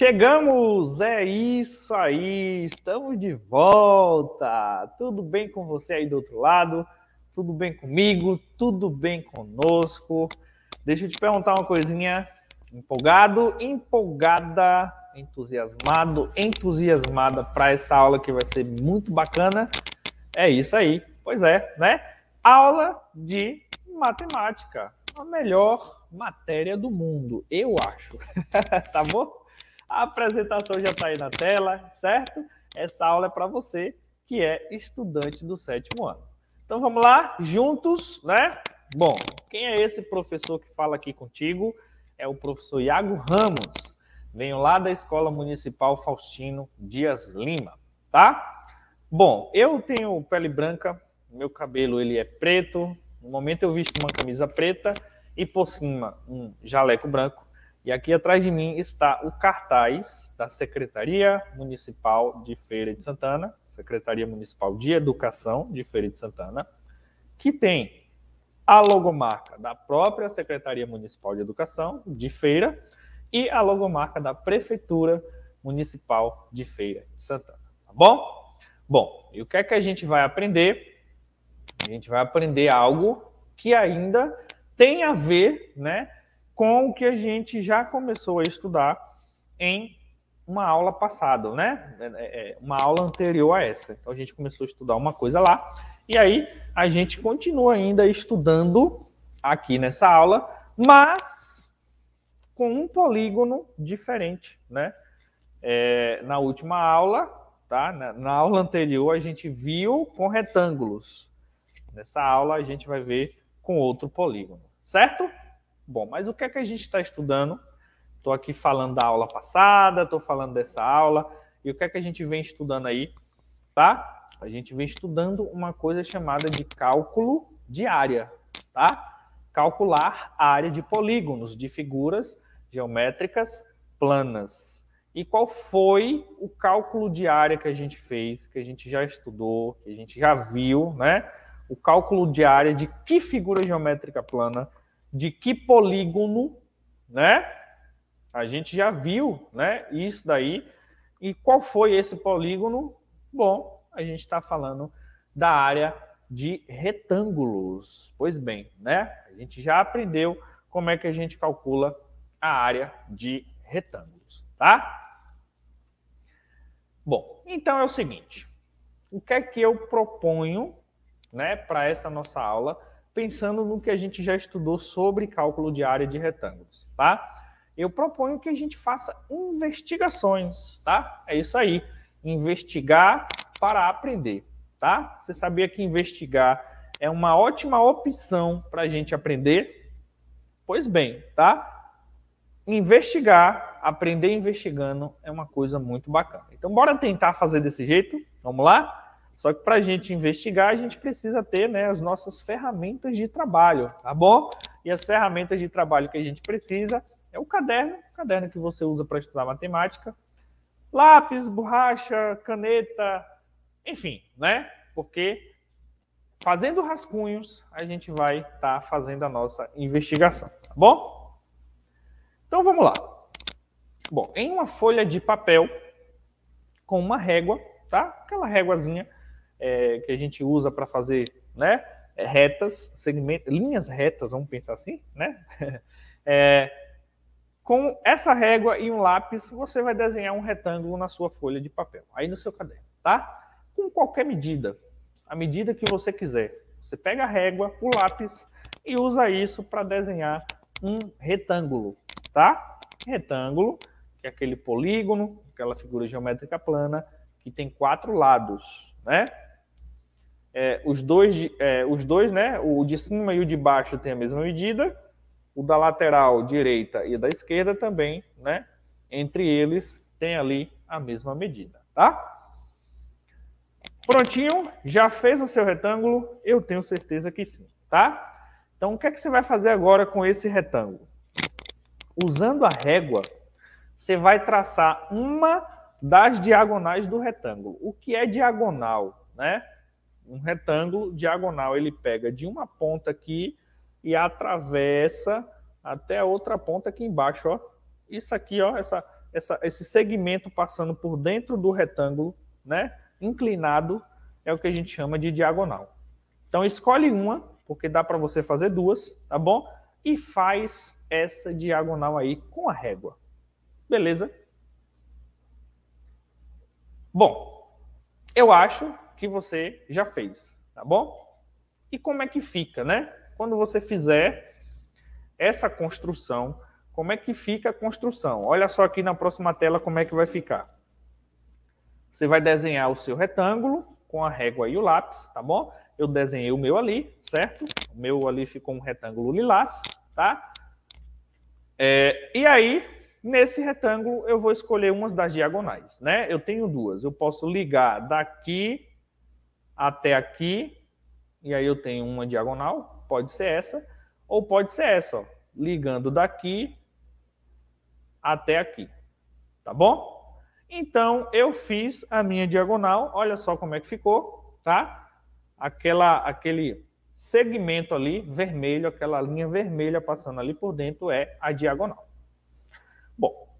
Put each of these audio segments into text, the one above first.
Chegamos, é isso aí, estamos de volta. Tudo bem com você aí do outro lado? Tudo bem comigo? Tudo bem conosco? Deixa eu te perguntar uma coisinha. Empolgado, empolgada, entusiasmado, entusiasmada para essa aula que vai ser muito bacana? É isso aí, pois é, né? Aula de matemática, a melhor matéria do mundo, eu acho. tá bom? A apresentação já está aí na tela, certo? Essa aula é para você que é estudante do sétimo ano. Então vamos lá, juntos, né? Bom, quem é esse professor que fala aqui contigo? É o professor Iago Ramos. Venho lá da Escola Municipal Faustino Dias Lima, tá? Bom, eu tenho pele branca, meu cabelo ele é preto. No momento eu visto uma camisa preta e por cima um jaleco branco e aqui atrás de mim está o cartaz da Secretaria Municipal de Feira de Santana, Secretaria Municipal de Educação de Feira de Santana, que tem a logomarca da própria Secretaria Municipal de Educação de Feira e a logomarca da Prefeitura Municipal de Feira de Santana, tá bom? Bom, e o que é que a gente vai aprender? A gente vai aprender algo que ainda tem a ver, né, com o que a gente já começou a estudar em uma aula passada, né? É, é, é, uma aula anterior a essa. Então a gente começou a estudar uma coisa lá e aí a gente continua ainda estudando aqui nessa aula, mas com um polígono diferente, né? É, na última aula, tá? Na, na aula anterior a gente viu com retângulos. Nessa aula a gente vai ver com outro polígono, certo? Bom, mas o que é que a gente está estudando? Estou aqui falando da aula passada, estou falando dessa aula, e o que é que a gente vem estudando aí, tá? A gente vem estudando uma coisa chamada de cálculo de área, tá? Calcular a área de polígonos, de figuras geométricas planas. E qual foi o cálculo de área que a gente fez, que a gente já estudou, que a gente já viu, né? O cálculo de área de que figura geométrica plana de que polígono, né? A gente já viu, né? Isso daí. E qual foi esse polígono? Bom, a gente está falando da área de retângulos. Pois bem, né? A gente já aprendeu como é que a gente calcula a área de retângulos, tá? Bom, então é o seguinte: o que é que eu proponho, né, para essa nossa aula? pensando no que a gente já estudou sobre cálculo de área de retângulos, tá? Eu proponho que a gente faça investigações, tá? É isso aí, investigar para aprender, tá? Você sabia que investigar é uma ótima opção para a gente aprender? Pois bem, tá? Investigar, aprender investigando é uma coisa muito bacana. Então, bora tentar fazer desse jeito? Vamos lá? Só que para a gente investigar, a gente precisa ter né, as nossas ferramentas de trabalho, tá bom? E as ferramentas de trabalho que a gente precisa é o caderno, o caderno que você usa para estudar matemática, lápis, borracha, caneta, enfim, né? Porque fazendo rascunhos, a gente vai estar tá fazendo a nossa investigação, tá bom? Então vamos lá. Bom, em uma folha de papel com uma régua, tá? Aquela réguazinha é, que a gente usa para fazer né, é, retas, segmentos, linhas retas, vamos pensar assim, né? É, com essa régua e um lápis, você vai desenhar um retângulo na sua folha de papel, aí no seu caderno, tá? Com qualquer medida, a medida que você quiser. Você pega a régua, o lápis e usa isso para desenhar um retângulo, tá? Retângulo, que é aquele polígono, aquela figura geométrica plana, que tem quatro lados, né? É, os dois, é, os dois, né? O de cima e o de baixo tem a mesma medida. O da lateral direita e da esquerda também, né? Entre eles tem ali a mesma medida, tá? Prontinho? Já fez o seu retângulo? Eu tenho certeza que sim, tá? Então, o que é que você vai fazer agora com esse retângulo? Usando a régua, você vai traçar uma das diagonais do retângulo. O que é diagonal, né? um retângulo diagonal, ele pega de uma ponta aqui e atravessa até a outra ponta aqui embaixo, ó. Isso aqui, ó, essa, essa, esse segmento passando por dentro do retângulo, né, inclinado, é o que a gente chama de diagonal. Então escolhe uma, porque dá para você fazer duas, tá bom? E faz essa diagonal aí com a régua. Beleza? Bom, eu acho que você já fez, tá bom? E como é que fica, né? Quando você fizer essa construção, como é que fica a construção? Olha só aqui na próxima tela como é que vai ficar. Você vai desenhar o seu retângulo com a régua e o lápis, tá bom? Eu desenhei o meu ali, certo? O meu ali ficou um retângulo lilás, tá? É, e aí, nesse retângulo, eu vou escolher uma das diagonais, né? Eu tenho duas. Eu posso ligar daqui até aqui, e aí eu tenho uma diagonal, pode ser essa, ou pode ser essa, ó, ligando daqui até aqui, tá bom? Então, eu fiz a minha diagonal, olha só como é que ficou, tá? Aquela, aquele segmento ali vermelho, aquela linha vermelha passando ali por dentro é a diagonal. Bom,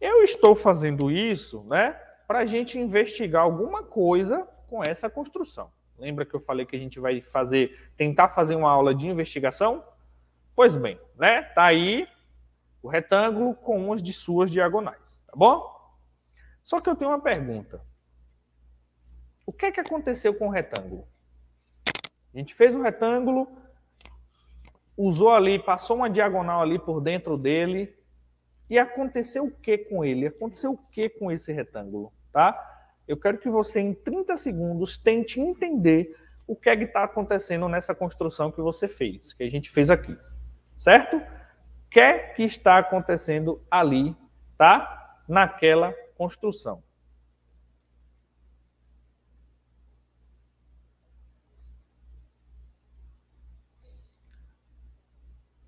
eu estou fazendo isso, né, para a gente investigar alguma coisa com essa construção. Lembra que eu falei que a gente vai fazer, tentar fazer uma aula de investigação? Pois bem, né? Tá aí o retângulo com as de suas diagonais, tá bom? Só que eu tenho uma pergunta. O que é que aconteceu com o retângulo? A gente fez um retângulo, usou ali, passou uma diagonal ali por dentro dele, e aconteceu o que com ele? Aconteceu o que com esse retângulo, tá? Eu quero que você, em 30 segundos, tente entender o que é que está acontecendo nessa construção que você fez, que a gente fez aqui, certo? O que é que está acontecendo ali, tá? Naquela construção.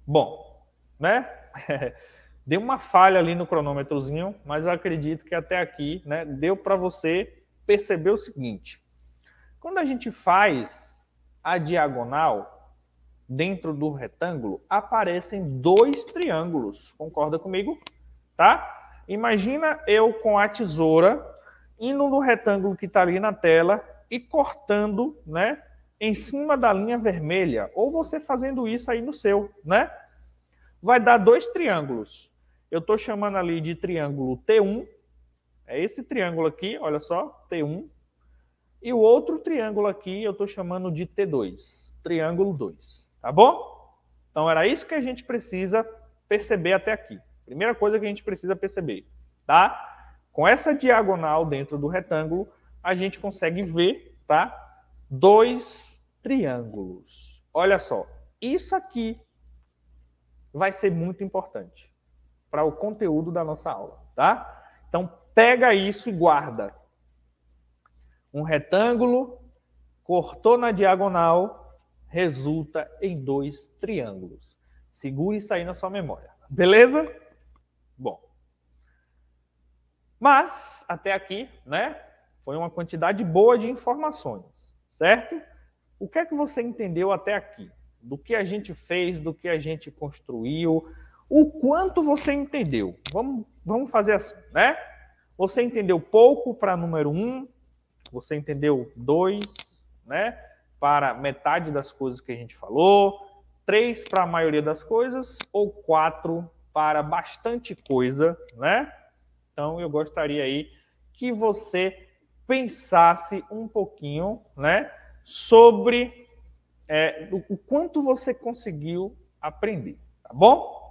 Bom, né? Deu uma falha ali no cronômetrozinho, mas eu acredito que até aqui né, deu para você perceber o seguinte: quando a gente faz a diagonal dentro do retângulo, aparecem dois triângulos. Concorda comigo? Tá? Imagina eu com a tesoura indo no retângulo que está ali na tela e cortando, né, em cima da linha vermelha, ou você fazendo isso aí no seu, né? Vai dar dois triângulos eu estou chamando ali de triângulo T1, é esse triângulo aqui, olha só, T1, e o outro triângulo aqui eu estou chamando de T2, triângulo 2, tá bom? Então era isso que a gente precisa perceber até aqui. Primeira coisa que a gente precisa perceber, tá? Com essa diagonal dentro do retângulo, a gente consegue ver, tá? Dois triângulos. Olha só, isso aqui vai ser muito importante para o conteúdo da nossa aula, tá? Então pega isso e guarda. Um retângulo cortou na diagonal resulta em dois triângulos. Segure isso aí na sua memória, beleza? Bom. Mas até aqui, né? Foi uma quantidade boa de informações, certo? O que é que você entendeu até aqui? Do que a gente fez, do que a gente construiu, o quanto você entendeu. Vamos, vamos fazer assim, né? Você entendeu pouco para número um, você entendeu dois, né? Para metade das coisas que a gente falou, três para a maioria das coisas ou quatro para bastante coisa, né? Então eu gostaria aí que você pensasse um pouquinho, né, sobre é, o quanto você conseguiu aprender, tá bom?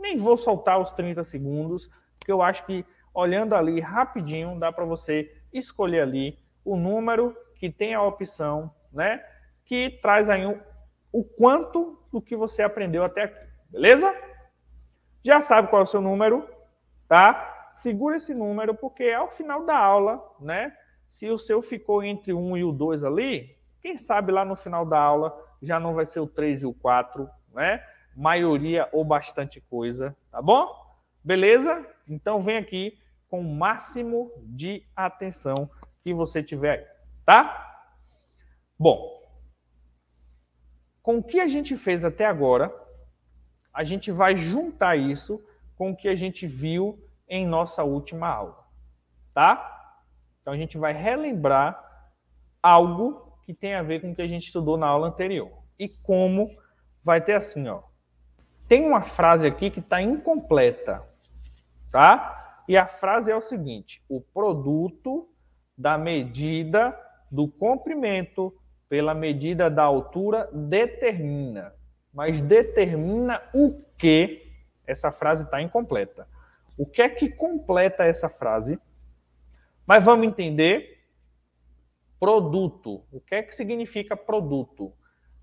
nem vou soltar os 30 segundos, porque eu acho que olhando ali rapidinho dá para você escolher ali o número que tem a opção, né? Que traz aí um, o quanto do que você aprendeu até aqui, beleza? Já sabe qual é o seu número, tá? Segura esse número porque ao final da aula, né? Se o seu ficou entre um e o dois ali, quem sabe lá no final da aula já não vai ser o 3 e o 4, né? maioria ou bastante coisa, tá bom? Beleza? Então vem aqui com o máximo de atenção que você tiver aí, tá? Bom, com o que a gente fez até agora, a gente vai juntar isso com o que a gente viu em nossa última aula, tá? Então a gente vai relembrar algo que tem a ver com o que a gente estudou na aula anterior. E como vai ter assim, ó tem uma frase aqui que está incompleta, tá? E a frase é o seguinte: o produto da medida do comprimento pela medida da altura determina. Mas determina o que? Essa frase está incompleta. O que é que completa essa frase? Mas vamos entender produto. O que é que significa produto?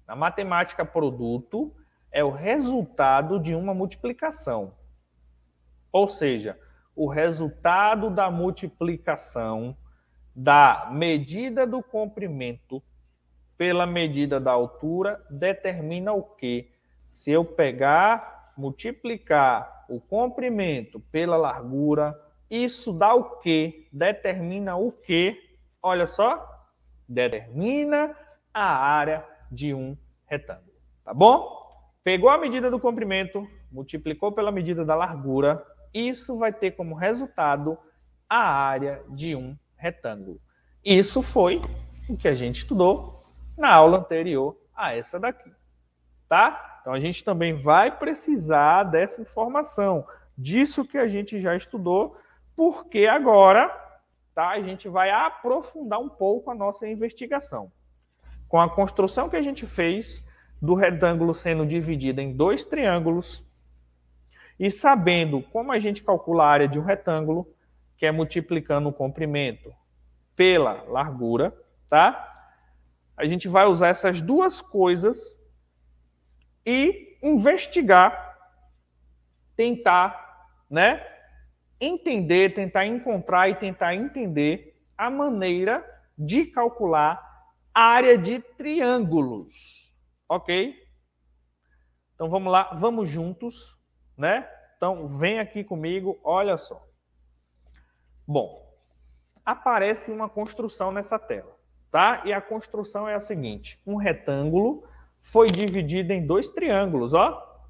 Na matemática, produto é o resultado de uma multiplicação. Ou seja, o resultado da multiplicação da medida do comprimento pela medida da altura determina o que? Se eu pegar, multiplicar o comprimento pela largura, isso dá o que? Determina o que? Olha só, determina a área de um retângulo, tá bom? Pegou a medida do comprimento, multiplicou pela medida da largura, isso vai ter como resultado a área de um retângulo. Isso foi o que a gente estudou na aula anterior a essa daqui, tá? Então a gente também vai precisar dessa informação, disso que a gente já estudou, porque agora, tá? A gente vai aprofundar um pouco a nossa investigação. Com a construção que a gente fez, do retângulo sendo dividido em dois triângulos, e sabendo como a gente calcula a área de um retângulo, que é multiplicando o comprimento pela largura, tá? A gente vai usar essas duas coisas e investigar, tentar, né? Entender, tentar encontrar e tentar entender a maneira de calcular a área de triângulos. Ok? Então vamos lá, vamos juntos, né? Então vem aqui comigo, olha só. Bom, aparece uma construção nessa tela, tá? E a construção é a seguinte: um retângulo foi dividido em dois triângulos, ó.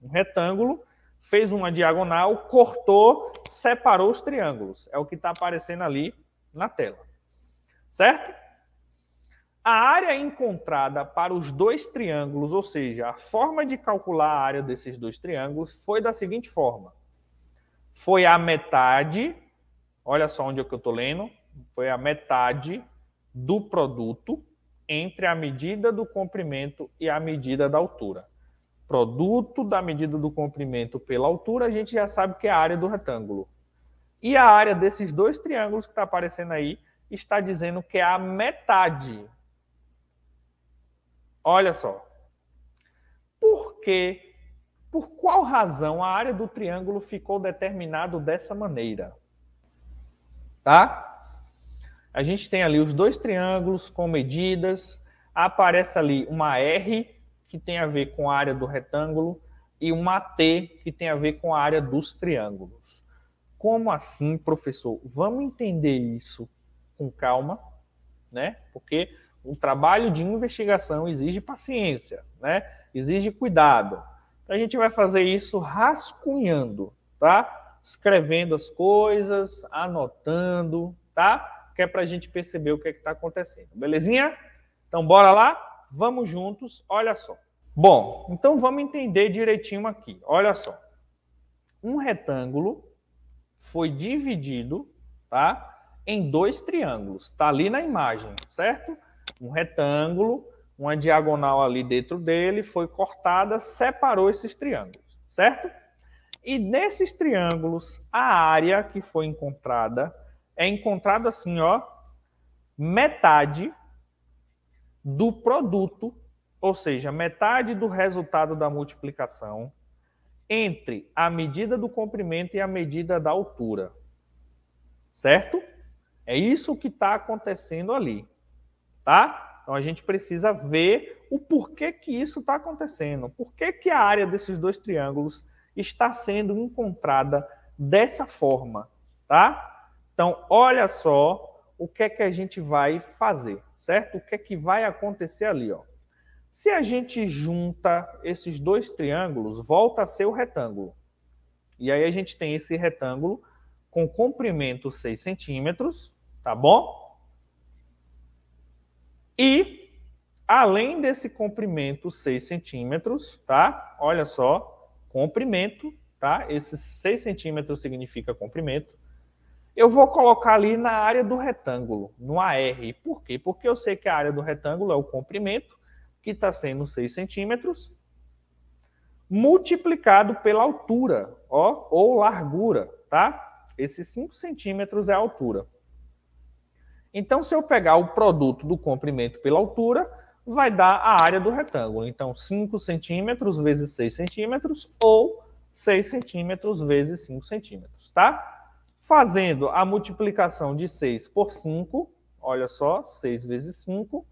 Um retângulo fez uma diagonal, cortou, separou os triângulos. É o que está aparecendo ali na tela. Certo? A área encontrada para os dois triângulos, ou seja, a forma de calcular a área desses dois triângulos foi da seguinte forma. Foi a metade, olha só onde é que eu estou lendo, foi a metade do produto entre a medida do comprimento e a medida da altura. Produto da medida do comprimento pela altura, a gente já sabe que é a área do retângulo. E a área desses dois triângulos que está aparecendo aí está dizendo que é a metade Olha só. Por que, por qual razão a área do triângulo ficou determinada dessa maneira? Tá? A gente tem ali os dois triângulos com medidas, aparece ali uma R, que tem a ver com a área do retângulo, e uma T, que tem a ver com a área dos triângulos. Como assim, professor? Vamos entender isso com calma, né? Porque o trabalho de investigação exige paciência, né? Exige cuidado. Então a gente vai fazer isso rascunhando, tá? Escrevendo as coisas, anotando, tá? Que é para a gente perceber o que é está acontecendo, belezinha? Então bora lá, vamos juntos. Olha só. Bom, então vamos entender direitinho aqui. Olha só. Um retângulo foi dividido, tá? Em dois triângulos. Tá ali na imagem, certo? um retângulo, uma diagonal ali dentro dele foi cortada, separou esses triângulos, certo? E nesses triângulos, a área que foi encontrada é encontrada assim, ó, metade do produto, ou seja, metade do resultado da multiplicação entre a medida do comprimento e a medida da altura. Certo? É isso que está acontecendo ali tá? Então a gente precisa ver o porquê que isso está acontecendo, por que a área desses dois triângulos está sendo encontrada dessa forma, tá? Então olha só o que é que a gente vai fazer, certo? O que é que vai acontecer ali, ó? Se a gente junta esses dois triângulos, volta a ser o retângulo. E aí a gente tem esse retângulo com comprimento 6 centímetros, tá bom? E, além desse comprimento 6 centímetros, tá? Olha só, comprimento, tá? Esses 6 centímetros significa comprimento. Eu vou colocar ali na área do retângulo, no AR. Por quê? Porque eu sei que a área do retângulo é o comprimento, que está sendo 6 centímetros, multiplicado pela altura, ó, ou largura, tá? Esses 5 centímetros é a altura. Então, se eu pegar o produto do comprimento pela altura, vai dar a área do retângulo. Então, 5 centímetros vezes 6 centímetros ou 6 centímetros vezes 5 centímetros, tá? Fazendo a multiplicação de 6 por 5, olha só, 6 vezes 5.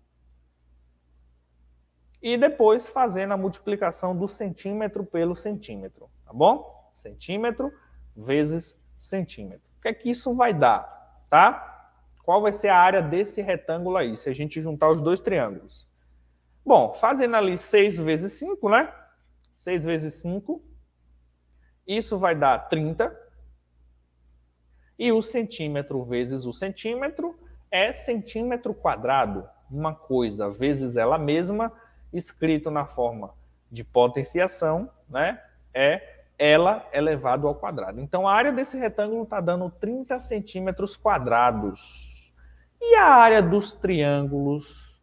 E depois fazendo a multiplicação do centímetro pelo centímetro, tá bom? Centímetro vezes centímetro. O que é que isso vai dar, tá? Qual vai ser a área desse retângulo aí, se a gente juntar os dois triângulos? Bom, fazendo ali 6 vezes 5, né? 6 vezes 5, isso vai dar 30. E o centímetro vezes o centímetro é centímetro quadrado. Uma coisa vezes ela mesma, escrito na forma de potenciação, né? É ela elevado ao quadrado. Então, a área desse retângulo está dando 30 centímetros quadrados. E a área dos triângulos,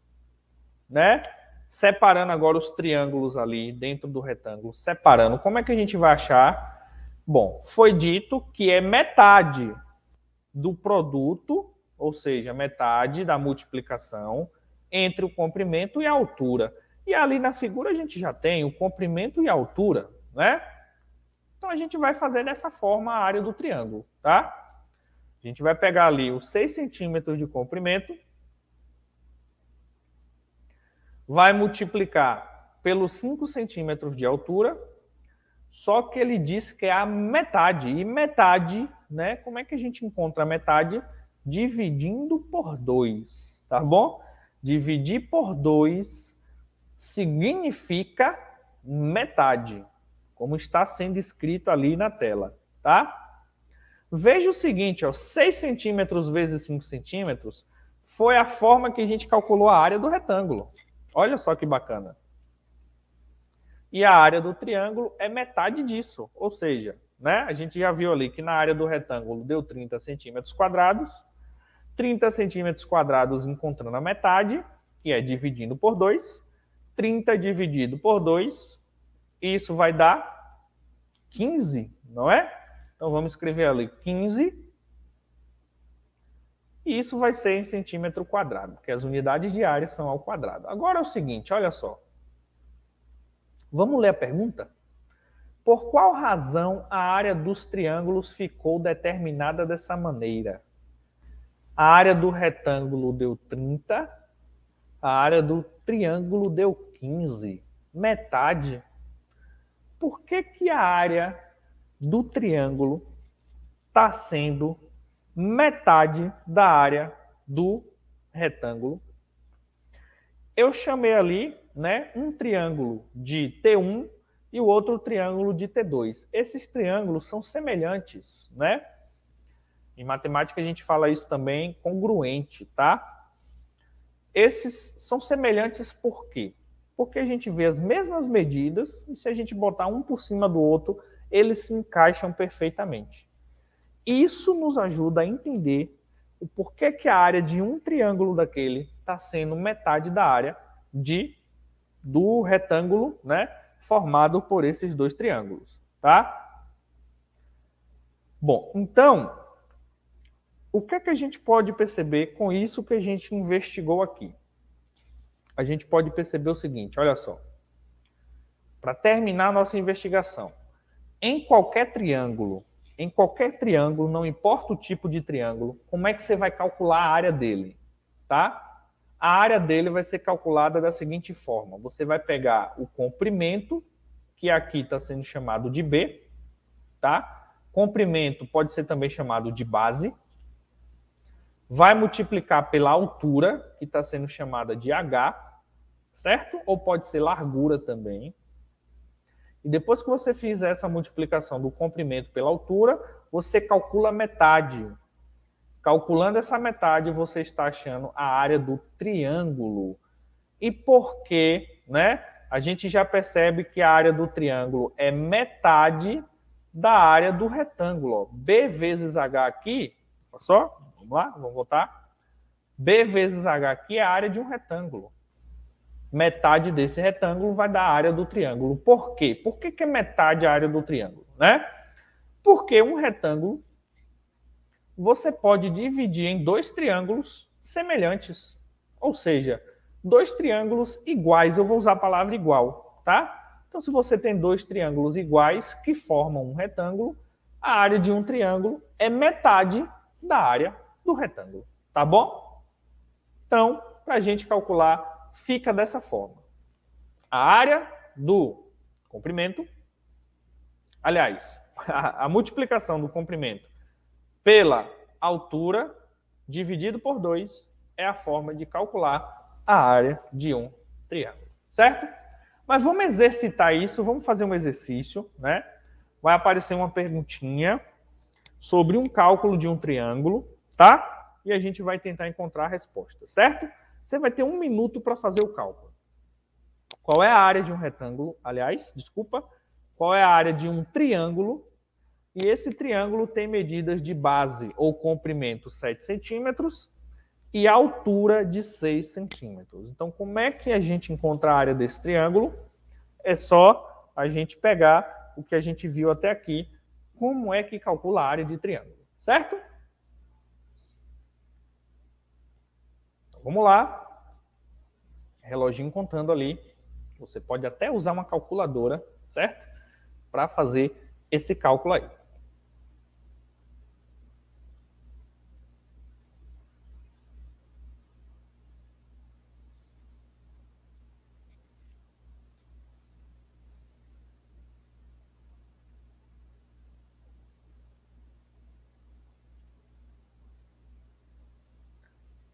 né? Separando agora os triângulos ali dentro do retângulo, separando, como é que a gente vai achar? Bom, foi dito que é metade do produto, ou seja, metade da multiplicação entre o comprimento e a altura. E ali na figura a gente já tem o comprimento e a altura, né? Então a gente vai fazer dessa forma a área do triângulo, tá? A gente vai pegar ali os 6 centímetros de comprimento, vai multiplicar pelos 5 centímetros de altura, só que ele diz que é a metade. E metade, né? Como é que a gente encontra a metade? Dividindo por 2, tá bom? Dividir por 2 significa metade, como está sendo escrito ali na tela, tá? Veja o seguinte, ó, 6 centímetros vezes 5 centímetros foi a forma que a gente calculou a área do retângulo. Olha só que bacana. E a área do triângulo é metade disso, ou seja, né, a gente já viu ali que na área do retângulo deu 30 centímetros quadrados, 30 centímetros quadrados encontrando a metade, que é dividindo por 2, 30 dividido por 2, isso vai dar 15, não é? Então vamos escrever ali 15. E isso vai ser em centímetro quadrado, porque as unidades de área são ao quadrado. Agora é o seguinte, olha só. Vamos ler a pergunta? Por qual razão a área dos triângulos ficou determinada dessa maneira? A área do retângulo deu 30, a área do triângulo deu 15, metade. Por que, que a área do triângulo está sendo metade da área do retângulo. Eu chamei ali né, um triângulo de T1 e o outro triângulo de T2. Esses triângulos são semelhantes, né? Em matemática a gente fala isso também congruente, tá? Esses são semelhantes por quê? Porque a gente vê as mesmas medidas e se a gente botar um por cima do outro, eles se encaixam perfeitamente. Isso nos ajuda a entender o porquê que a área de um triângulo daquele está sendo metade da área de do retângulo, né, formado por esses dois triângulos, tá? Bom, então o que é que a gente pode perceber com isso que a gente investigou aqui? A gente pode perceber o seguinte, olha só. Para terminar a nossa investigação, em qualquer triângulo, em qualquer triângulo, não importa o tipo de triângulo, como é que você vai calcular a área dele, tá? A área dele vai ser calculada da seguinte forma: você vai pegar o comprimento, que aqui está sendo chamado de B, tá? Comprimento pode ser também chamado de base. Vai multiplicar pela altura, que está sendo chamada de H, certo? Ou pode ser largura também. E depois que você fizer essa multiplicação do comprimento pela altura, você calcula metade. Calculando essa metade, você está achando a área do triângulo. E por quê, né? A gente já percebe que a área do triângulo é metade da área do retângulo. B vezes H aqui, olha só, vamos lá, vamos voltar. B vezes H aqui é a área de um retângulo metade desse retângulo vai dar a área do triângulo. Por quê? Por que, que é metade a área do triângulo? Né? Porque um retângulo você pode dividir em dois triângulos semelhantes. Ou seja, dois triângulos iguais. Eu vou usar a palavra igual, tá? Então, se você tem dois triângulos iguais que formam um retângulo, a área de um triângulo é metade da área do retângulo, tá bom? Então, para a gente calcular fica dessa forma. A área do comprimento, aliás, a, a multiplicação do comprimento pela altura dividido por 2 é a forma de calcular a área de um triângulo, certo? Mas vamos exercitar isso, vamos fazer um exercício, né? Vai aparecer uma perguntinha sobre um cálculo de um triângulo, tá? E a gente vai tentar encontrar a resposta, certo? Você vai ter um minuto para fazer o cálculo. Qual é a área de um retângulo? Aliás, desculpa, qual é a área de um triângulo? E esse triângulo tem medidas de base ou comprimento 7 centímetros e altura de 6 centímetros. Então, como é que a gente encontra a área desse triângulo? É só a gente pegar o que a gente viu até aqui, como é que calcula a área de triângulo, certo? Vamos lá. Reloginho contando ali. Você pode até usar uma calculadora, certo? Para fazer esse cálculo aí.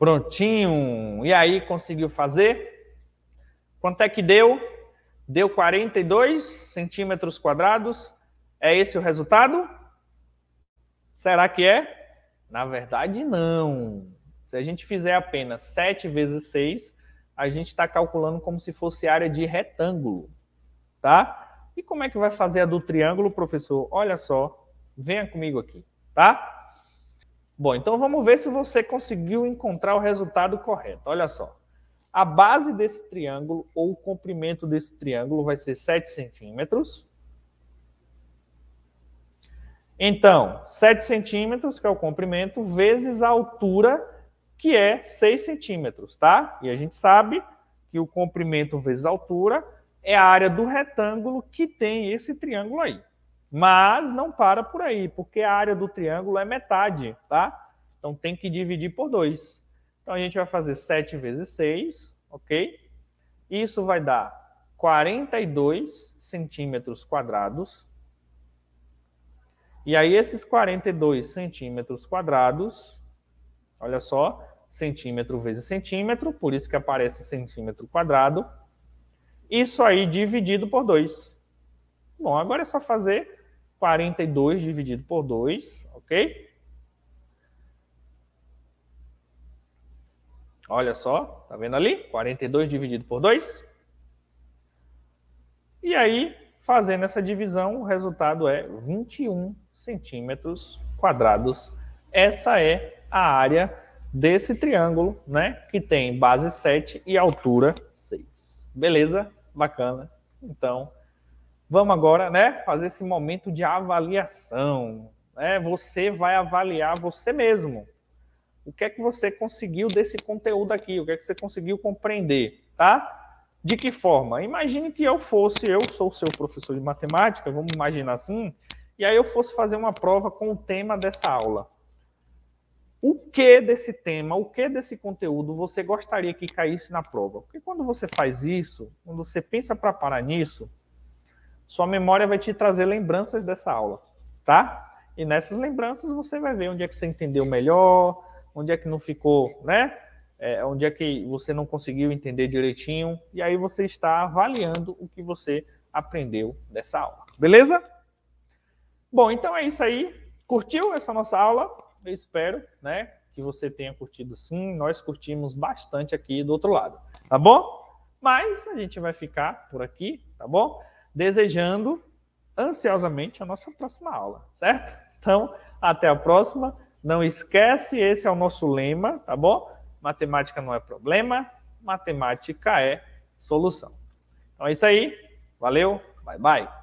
Prontinho. E aí, conseguiu fazer? Quanto é que deu? Deu 42 centímetros quadrados. É esse o resultado? Será que é? Na verdade, não. Se a gente fizer apenas 7 vezes 6, a gente está calculando como se fosse área de retângulo, tá? E como é que vai fazer a do triângulo, professor? Olha só, venha comigo aqui, tá? Bom, então vamos ver se você conseguiu encontrar o resultado correto. Olha só. A base desse triângulo, ou o comprimento desse triângulo, vai ser 7 centímetros. Então, 7 centímetros, que é o comprimento, vezes a altura, que é 6 centímetros, tá? E a gente sabe que o comprimento vezes a altura é a área do retângulo que tem esse triângulo aí. Mas não para por aí, porque a área do triângulo é metade, tá? Então tem que dividir por 2. Então a gente vai fazer 7 vezes 6, ok? Isso vai dar 42 centímetros quadrados. E aí esses 42 centímetros quadrados, olha só, centímetro vezes centímetro, por isso que aparece centímetro quadrado. Isso aí dividido por 2. Bom, agora é só fazer 42 dividido por 2, ok? Olha só, tá vendo ali? 42 dividido por 2. E aí, fazendo essa divisão, o resultado é 21 centímetros quadrados. Essa é a área desse triângulo, né? Que tem base 7 e altura 6. Beleza? Bacana. Então, Vamos agora, né, fazer esse momento de avaliação. Né? Você vai avaliar você mesmo. O que é que você conseguiu desse conteúdo aqui? O que é que você conseguiu compreender, tá? De que forma? Imagine que eu fosse, eu sou seu professor de matemática, vamos imaginar assim, e aí eu fosse fazer uma prova com o tema dessa aula. O que desse tema, o que desse conteúdo você gostaria que caísse na prova? Porque quando você faz isso, quando você pensa para parar nisso, sua memória vai te trazer lembranças dessa aula, tá? E nessas lembranças você vai ver onde é que você entendeu melhor, onde é que não ficou, né? É, onde é que você não conseguiu entender direitinho. E aí você está avaliando o que você aprendeu dessa aula, beleza? Bom, então é isso aí. Curtiu essa nossa aula? Eu espero, né? Que você tenha curtido sim. Nós curtimos bastante aqui do outro lado, tá bom? Mas a gente vai ficar por aqui, tá bom? desejando ansiosamente a nossa próxima aula, certo? Então, até a próxima. Não esquece, esse é o nosso lema, tá bom? Matemática não é problema, matemática é solução. Então é isso aí. Valeu, bye bye.